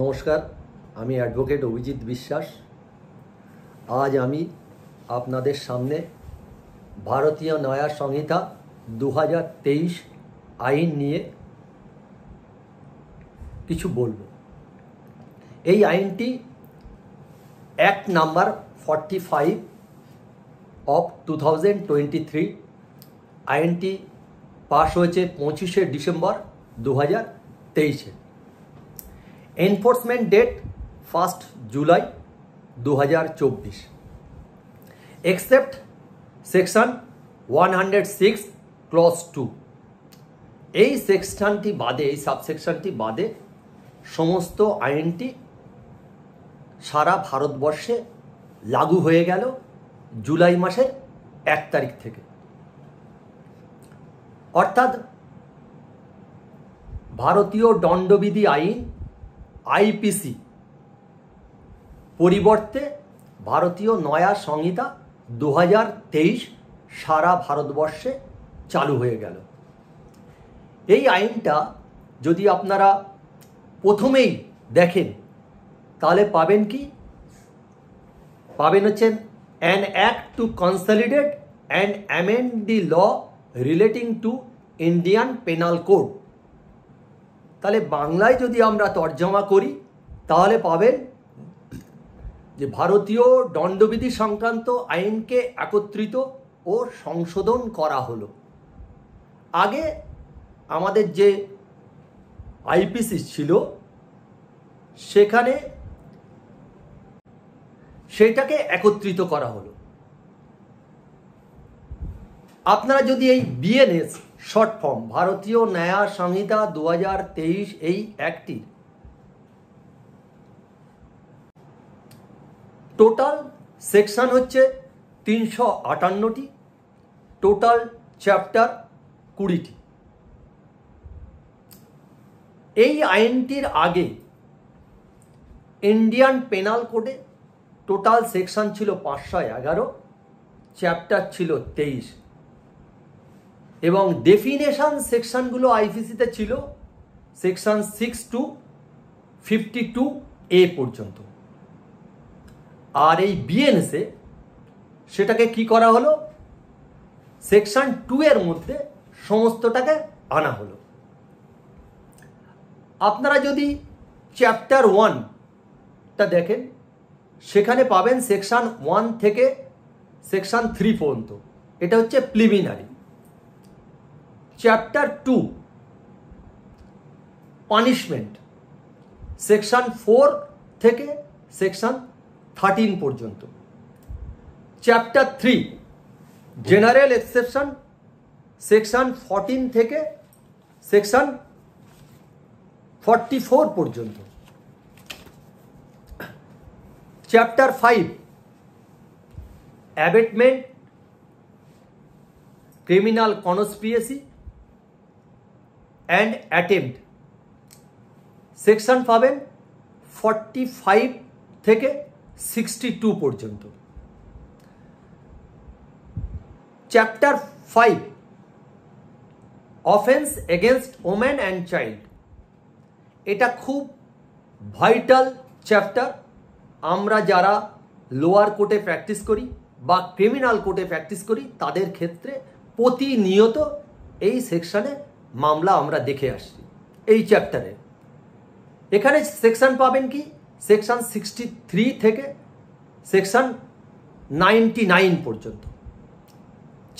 নমস্কার আমি অ্যাডভোকেট অভিজিৎ বিশ্বাস আজ আমি আপনাদের সামনে ভারতীয় নয়া সংহিতা দু আইন নিয়ে কিছু বলবো এই আইনটি act number forty five of two thousand twenty three আইনটি পাশ হয়েছে পঁচিশে ডিসেম্বর দু হাজার তেইশে এনফোর্সমেন্ট ডেট ফার্স্ট জুলাই দু হাজার চব্বিশ except section one hundred six clause two এই সেকশনটি বাদে এই সাবসেকশনটি বাদে সমস্ত আইনটি সারা ভারতবর্ষে লাগু হয়ে গেল জুলাই মাসের এক তারিখ থেকে অর্থাৎ ভারতীয় দণ্ডবিধি আইন আইপিসি পরিবর্তে ভারতীয় নয়া সংহিতা দু সারা ভারতবর্ষে চালু হয়ে গেল এই আইনটা যদি আপনারা প্রথমেই দেখেন তাহলে পাবেন কি পাবেন হচ্ছেন an act to consolidate and amend the law relating to Indian penal code তাহলে বাংলায় যদি আমরা তর্জমা করি তাহলে পাবেন যে ভারতীয় দণ্ডবিধি সংক্রান্ত আইনকে একত্রিত ও সংশোধন করা হলো আগে আমাদের যে আইপিসি ছিল সেখানে সেটাকে একত্রিত করা হলো আপনারা যদি এই বিএনএস শর্ট ফর্ম ভারতীয় ন্যায় সংহিতা দু এই একটি টোটাল সেকশন হচ্ছে তিনশো আটান্নটি টোটাল চ্যাপ্টার কুড়িটি এই আইনটির আগে ইন্ডিয়ান পেনাল কোডে টোটাল সেকশন ছিল পাঁচশো এগারো চ্যাপ্টার ছিল তেইশ এবং ডেফিনেশান সেকশানগুলো আইপিসিতে ছিল section six to fifty two A পর্যন্ত আর এই বিএনএসে সেটাকে কি করা হলো সেকশান টু এর মধ্যে সমস্তটাকে আনা হলো আপনারা যদি চ্যাপ্টার ওয়ানটা দেখেন সেখানে পাবেন সেকশান ওয়ান থেকে সেকশান থ্রি পর্যন্ত এটা হচ্ছে preliminary chapter two punishment section four থেকে সেকশন থার্টিন পর্যন্ত chapter three general exception section fourteen থেকে সেকশন ফর্টি ফোর পর্যন্ত chapter five abetment criminal conspiracy and attempt section পাবেন ফর্টি ফাইভ থেকে সিক্সটি টু পর্যন্ত chapter five offence against women and child এটা খুব vital chapter আমরা যারা লোয়ার কোর্টে প্র্যাকটিস করি বা ক্রিমিনাল কোর্টে প্র্যাকটিস করি তাদের ক্ষেত্রে প্রতিনিয়ত এই সেকশানে মামলা আমরা দেখে আসছি এই চ্যাপ্টারে এখানে সেকশন পাবেন কি সেকশন সিক্সটি থ্রি থেকে সেকশন নাইনটি নাইন পর্যন্ত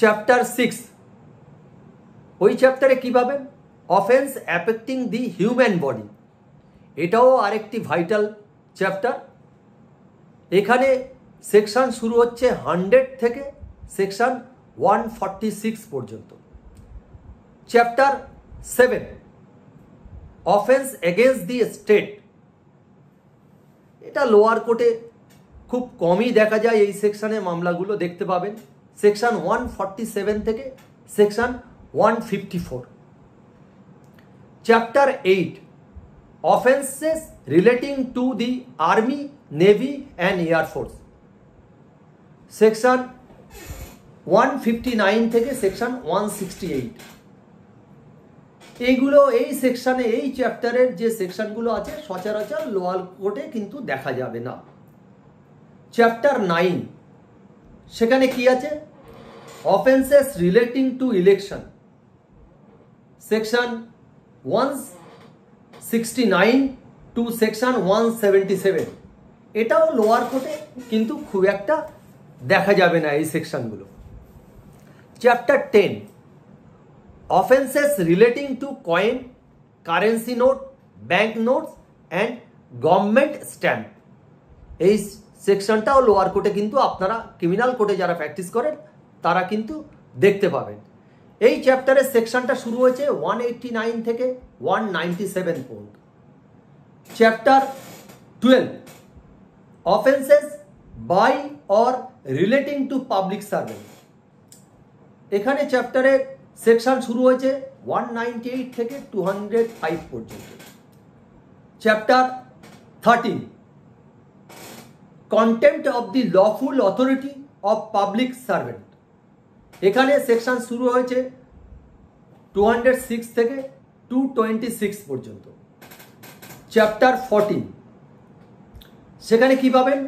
চ্যাপ্টার সিক্স ওই চ্যাপ্টারে কী পাবেন offence affecting the human body এটাও আরেকটি ভাইটাল চ্যাপ্টার এখানে সেকশন শুরু হচ্ছে হান্ড্রেড থেকে সেকশন ওয়ান ফর্টি সিক্স পর্যন্ত chapter seven offence against the state এটা লোয়ার কোর্টে খুব কমই দেখা যায় এই সেকশানে মামলাগুলো দেখতে পাবেন সেকশন ওয়ান ফর্টি সেভেন থেকে section one fifty four chapter eight offences relating to the army navy and air force section one fifty nine থেকে সেকশন ওয়ান সিক্সটি এইট এইগুলো এই সেকশানে এই চ্যাপ্টারের যে সেকশানগুলো আছে সচরাচর লোয়াল কোর্টে কিন্তু দেখা যাবে না চ্যাপ্টার নাইন সেখানে কি আছে offences relating to election section one sixty nine to section one seventy seven এটাও লোয়ার কোর্টে কিন্তু খুব একটা দেখা যাবে না এই সেকশানগুলো chapter ten offenses relating to coin, currency note, bank notes and government stamp এই সেকশনটাও লোয়ার কোর্টে কিন্তু আপনারা ক্রিমিনাল কোর্টে যারা প্র্যাকটিস করেন তারা কিন্তু দেখতে পাবেন এই চ্যাপ্টারের সেকশনটা শুরু হয়েছে ওয়ান এইটটি নাইন থেকে ওয়ান নাইনটি সেভেন পর্যন্ত chapter twelve offences by or relating to public servant এখানে চ্যাপ্টারের সেকশন শুরু হয়েছে ওয়ান নাইনটি এইট থেকে টু হান্ড্রেড ফাইভ পর্যন্ত chapter thirteen content of the lawful authority of public servant এখানে section শুরু হয়েছে টু হান্ড্রেড সিক্স থেকে টু টোয়েন্টি সিক্স পর্যন্ত চ্যাপ্টার ফর্টিন সেখানে কী পাবেন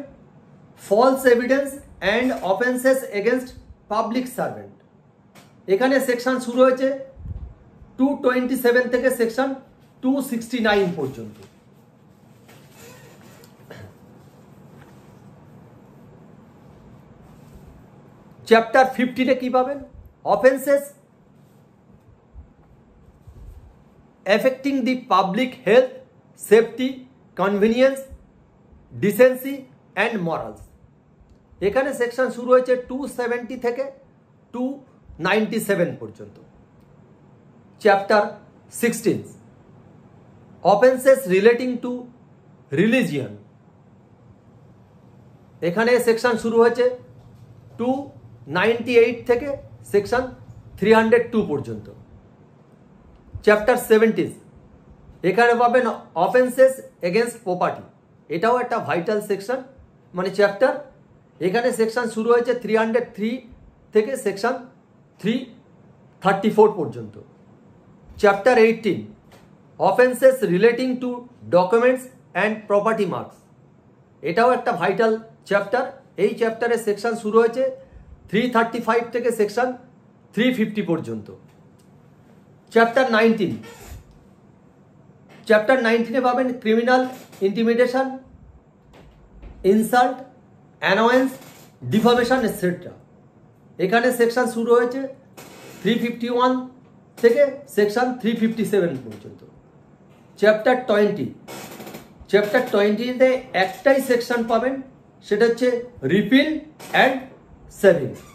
false evidence and offences against public servant এখানে সেকশন শুরু হয়েছে টু টোয়েন্টি সেভেন থেকে সেকশন টু সিক্সটি নাইন পর্যন্ত চ্যাপ্টার ফিফটিতে কী পাবেন offences affecting the public health safety convenience decency and morals এখানে সেকশন শুরু হয়েছে টু সেভেন্টি থেকে টু নাইনটি সেভেন পর্যন্ত chapter sixteen offences relating to religion এখানে সেকশন শুরু হয়েছে টু নাইনটি এইট থেকে সেকশন থ্রি হান্ড্রেড টু পর্যন্ত চ্যাপ্টার সেভেন্টিস এখানে পাবেন অফেন্সেস এগেনস্ট প্রপার্টি এটাও একটা ভাইটাল সেকশন মানে চ্যাপ্টার এখানে সেকশন শুরু হয়েছে থ্রি হান্ড্রেড থ্রি থেকে সেকশন থ্রি থার্টি ফোর পর্যন্ত chapter eighteen offences relating to documents and property marks এটাও একটা ভাইটাল চ্যাপ্টার এই চ্যাপ্টারের সেকশান শুরু হয়েছে থ্রি থার্টি ফাইভ থেকে সেকশান থ্রি ফিফটি পর্যন্ত চ্যাপ্টার নাইনটিন চ্যাপ্টার নাইনটিনে পাবেন criminal intimidation insult annoyance defamation etcetera এখানে সেকশান শুরু হয়েছে থ্রি ফিফটি ওয়ান থেকে সেকশান থ্রি ফিফটি সেভেন পর্যন্ত চ্যাপ্টার টোয়েন্টি চ্যাপ্টার টোয়েন্টিতে একটাই সেকশান পাবেন সেটা হচ্ছে রিফিল অ্যান্ড সেভিংস